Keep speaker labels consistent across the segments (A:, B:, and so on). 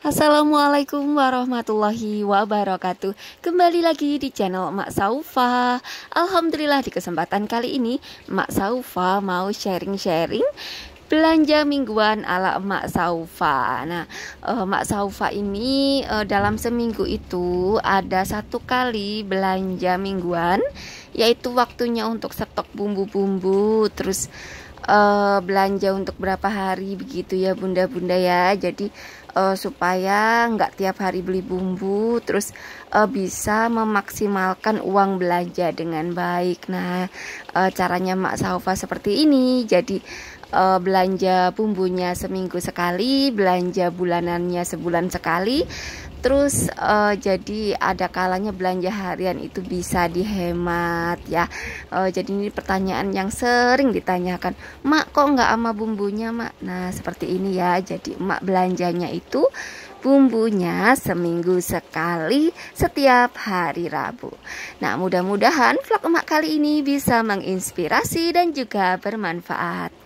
A: Assalamualaikum warahmatullahi wabarakatuh Kembali lagi di channel Mak Saufa Alhamdulillah di kesempatan kali ini Mak Saufa mau sharing-sharing belanja mingguan ala Mak Saufa. Nah, uh, Mak Saufa ini uh, dalam seminggu itu ada satu kali belanja mingguan, yaitu waktunya untuk stok bumbu-bumbu, terus uh, belanja untuk berapa hari begitu ya bunda-bunda ya. Jadi uh, supaya nggak tiap hari beli bumbu terus uh, bisa memaksimalkan uang belanja dengan baik nah uh, caranya Mak Saufa seperti ini jadi uh, belanja bumbunya seminggu sekali belanja bulanannya sebulan sekali Terus uh, jadi ada kalanya belanja harian itu bisa dihemat ya. Uh, jadi ini pertanyaan yang sering ditanyakan. Mak kok nggak ama bumbunya mak? Nah seperti ini ya. Jadi mak belanjanya itu bumbunya seminggu sekali setiap hari Rabu. Nah mudah-mudahan vlog emak kali ini bisa menginspirasi dan juga bermanfaat.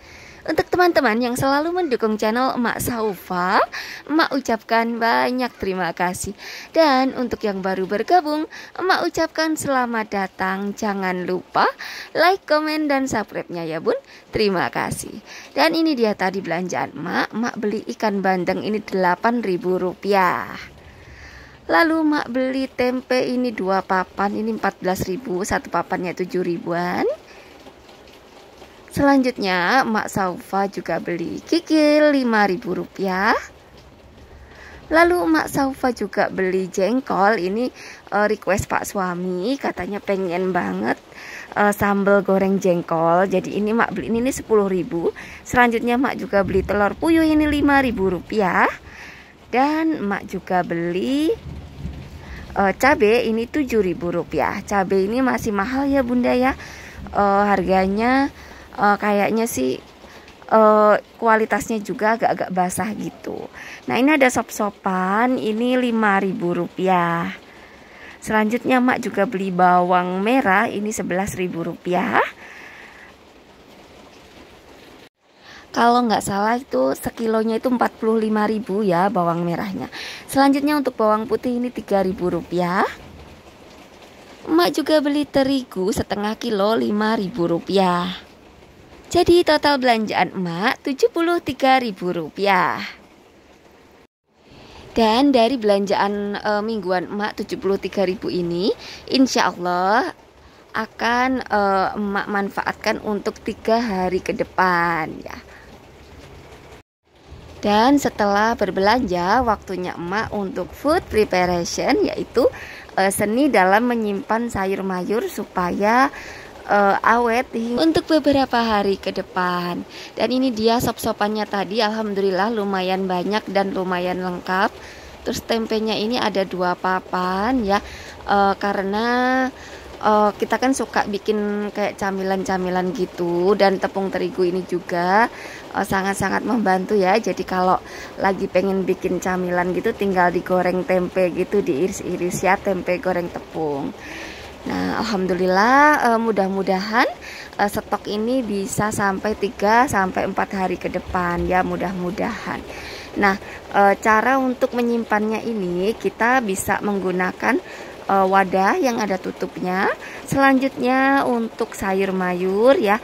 A: Untuk teman-teman yang selalu mendukung channel Emak Saufa, Emak ucapkan banyak terima kasih. Dan untuk yang baru bergabung, Emak ucapkan selamat datang. Jangan lupa like, komen, dan subscribe-nya ya bun. Terima kasih. Dan ini dia tadi belanjaan Emak. Emak beli ikan bandeng ini rp rupiah. Lalu mak beli tempe ini dua papan ini 14.000, satu papannya 7 ribuan. Selanjutnya, Mak Saufa juga beli kikil rp rupiah Lalu Mak Saufa juga beli jengkol. Ini uh, request Pak suami, katanya pengen banget uh, sambal goreng jengkol. Jadi ini Mak beli ini, ini 10.000. Selanjutnya Mak juga beli telur puyuh ini rp rupiah Dan Mak juga beli uh, cabe ini rp rupiah Cabe ini masih mahal ya Bunda ya. Uh, harganya uh, kayaknya sih uh, kualitasnya juga agak-agak basah gitu. Nah ini ada sop-sopan, ini Rp5.000 rupiah. Selanjutnya mak juga beli bawang merah, ini Rp11.000 rupiah. Kalau nggak salah itu sekilonya itu 45.000 ya bawang merahnya. Selanjutnya untuk bawang putih ini 3.000 rupiah. Emak juga beli terigu setengah kilo 5.000 rupiah. Jadi total belanjaan emak Rp73.000. Dan dari belanjaan e, mingguan emak rp 73.000 ini, insya Allah akan e, emak manfaatkan untuk tiga hari ke depan ya. Dan setelah berbelanja, waktunya emak untuk food preparation yaitu e, seni dalam menyimpan sayur mayur supaya uh, awet untuk beberapa hari ke depan. Dan ini dia sop-sopannya tadi alhamdulillah lumayan banyak dan lumayan lengkap. Terus tempenya ini ada dua papan ya uh, karena uh, kita kan suka bikin kayak camilan-camilan gitu dan tepung terigu ini juga sangat-sangat membantu ya. Jadi kalau lagi pengen bikin camilan gitu tinggal digoreng tempe gitu diiris-iris ya tempe goreng tepung. Nah, alhamdulillah eh, mudah-mudahan eh, stok ini bisa sampai 3 sampai 4 hari ke depan ya, mudah-mudahan. Nah, eh, cara untuk menyimpannya ini kita bisa menggunakan wadah yang ada tutupnya. Selanjutnya untuk sayur mayur ya,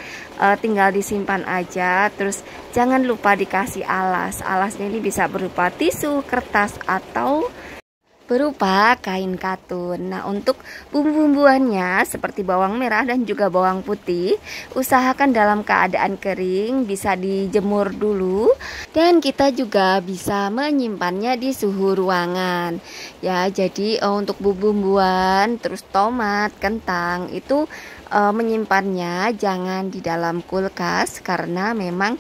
A: tinggal disimpan aja. Terus jangan lupa dikasih alas. Alasnya ini bisa berupa tisu, kertas atau berupa kain katun. Nah, untuk bumbu-bumbuannya seperti bawang merah dan juga bawang putih, usahakan dalam keadaan kering, bisa dijemur dulu dan kita juga bisa menyimpannya di suhu ruangan. Ya, jadi eh, untuk bumbu-bumbuan terus tomat, kentang itu eh, menyimpannya jangan di dalam kulkas karena memang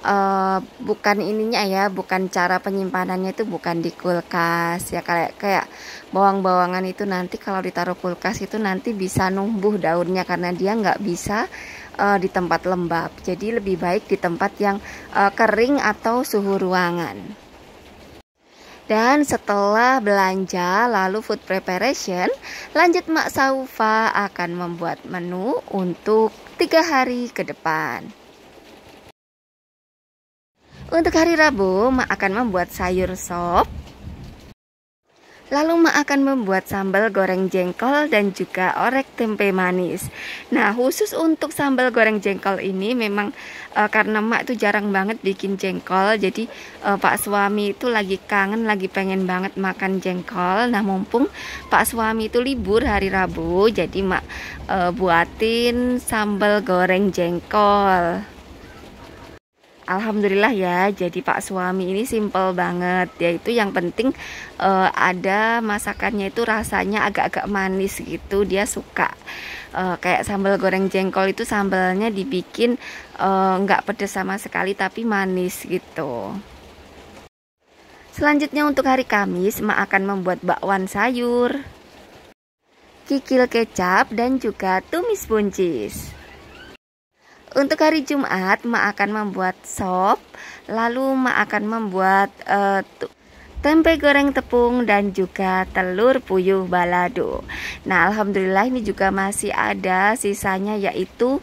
A: Eh, bukan ininya ya, bukan cara penyimpanannya itu bukan di kulkas ya kayak kayak bawang-bawangan itu nanti kalau ditaruh kulkas itu nanti bisa numbuh daunnya karena dia nggak bisa uh, di tempat lembab. Jadi lebih baik di tempat yang uh, kering atau suhu ruangan. Dan setelah belanja lalu food preparation, lanjut Mak Saufa akan membuat menu untuk tiga hari ke depan. Untuk hari Rabu, Mak akan membuat sayur sop. Lalu Mak akan membuat sambal goreng jengkol dan juga orek tempe manis. Nah, khusus untuk sambal goreng jengkol ini memang e, karena Mak itu jarang banget bikin jengkol. Jadi e, Pak suami itu lagi kangen, lagi pengen banget makan jengkol. Nah, mumpung Pak suami itu libur hari Rabu, jadi Mak e, buatin sambal goreng jengkol. Alhamdulillah ya, jadi Pak suami ini simple banget, yaitu yang penting uh, ada masakannya itu rasanya agak-agak manis gitu, dia suka uh, kayak sambal goreng jengkol itu sambalnya dibikin eh, nggak uh, pedes sama sekali tapi manis gitu. Selanjutnya untuk hari Kamis, Ma akan membuat bakwan sayur, kikil kecap dan juga tumis buncis. Untuk hari Jumat, Ma akan membuat sop, lalu Ma akan membuat uh, tempe goreng tepung dan juga telur puyuh balado. Nah, alhamdulillah ini juga masih ada sisanya yaitu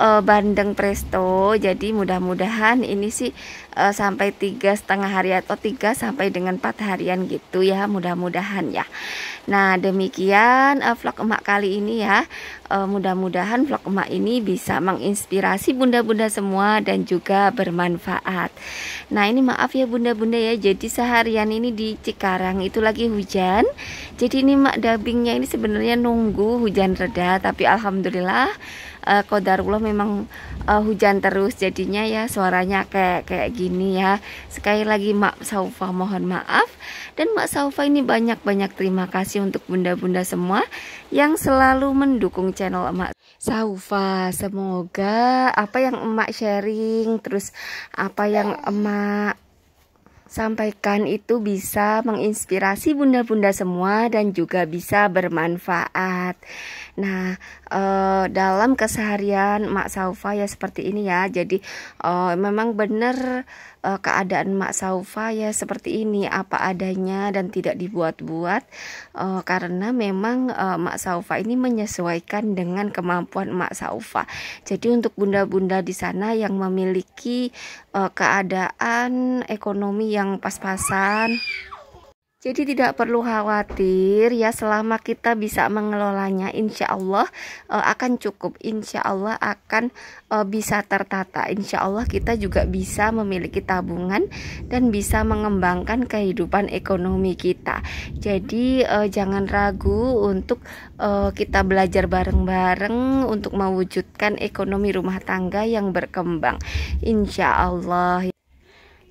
A: uh, bandeng presto. Jadi mudah-mudahan ini sih e, sampai tiga setengah hari atau tiga sampai dengan empat harian gitu ya mudah-mudahan ya nah demikian e, vlog emak kali ini ya e, mudah-mudahan vlog emak ini bisa menginspirasi bunda-bunda semua dan juga bermanfaat nah ini maaf ya bunda-bunda ya jadi seharian ini di Cikarang itu lagi hujan jadi ini mak dubbingnya ini sebenarnya nunggu hujan reda tapi alhamdulillah uh, kodarullah memang uh, hujan terus jadinya ya suaranya kayak kayak gitu gini ya sekali lagi Mak Saufa mohon maaf dan Mak Saufa ini banyak-banyak terima kasih untuk bunda-bunda semua yang selalu mendukung channel Mak Saufa semoga apa yang emak sharing terus apa yang emak sampaikan itu bisa menginspirasi bunda-bunda semua dan juga bisa bermanfaat. Nah, e, dalam keseharian Mak Saufa ya seperti ini ya. Jadi e, memang benar e, keadaan Mak Saufa ya seperti ini apa adanya dan tidak dibuat-buat e, karena memang e, Mak Saufa ini menyesuaikan dengan kemampuan Mak Saufa. Jadi untuk bunda-bunda di sana yang memiliki e, keadaan ekonomi yang pas-pasan jadi tidak perlu khawatir ya selama kita bisa mengelolanya insya Allah uh, akan cukup insya Allah akan uh, bisa tertata insya Allah kita juga bisa memiliki tabungan dan bisa mengembangkan kehidupan ekonomi kita jadi uh, jangan ragu untuk uh, kita belajar bareng-bareng untuk mewujudkan ekonomi rumah tangga yang berkembang insya Allah